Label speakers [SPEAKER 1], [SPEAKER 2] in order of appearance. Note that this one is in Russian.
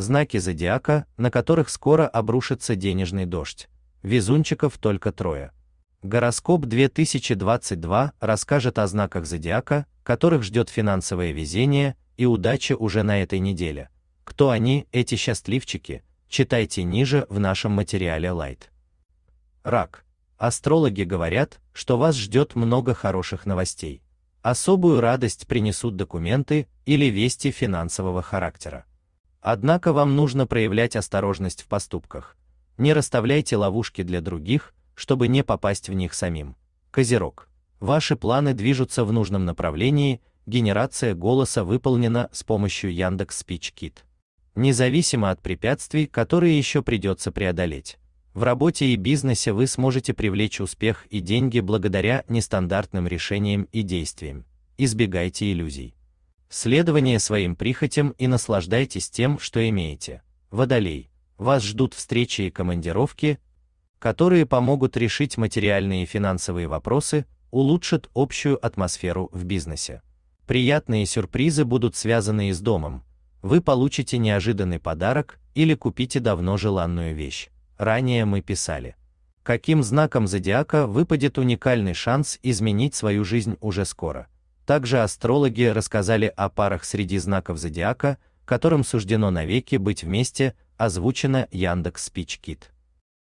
[SPEAKER 1] знаки зодиака, на которых скоро обрушится денежный дождь. Везунчиков только трое. Гороскоп 2022 расскажет о знаках зодиака, которых ждет финансовое везение и удача уже на этой неделе. Кто они, эти счастливчики, читайте ниже в нашем материале Light. Рак. Астрологи говорят, что вас ждет много хороших новостей. Особую радость принесут документы или вести финансового характера. Однако вам нужно проявлять осторожность в поступках. Не расставляйте ловушки для других, чтобы не попасть в них самим. Козерог. Ваши планы движутся в нужном направлении, генерация голоса выполнена с помощью Яндекс Speech Kit. Независимо от препятствий, которые еще придется преодолеть. В работе и бизнесе вы сможете привлечь успех и деньги благодаря нестандартным решениям и действиям. Избегайте иллюзий следование своим прихотям и наслаждайтесь тем, что имеете. Водолей, вас ждут встречи и командировки, которые помогут решить материальные и финансовые вопросы, улучшат общую атмосферу в бизнесе. Приятные сюрпризы будут связаны и с домом. Вы получите неожиданный подарок или купите давно желанную вещь. Ранее мы писали, каким знаком зодиака выпадет уникальный шанс изменить свою жизнь уже скоро. Также астрологи рассказали о парах среди знаков зодиака, которым суждено навеки быть вместе, озвучено Яндекс Спичкит.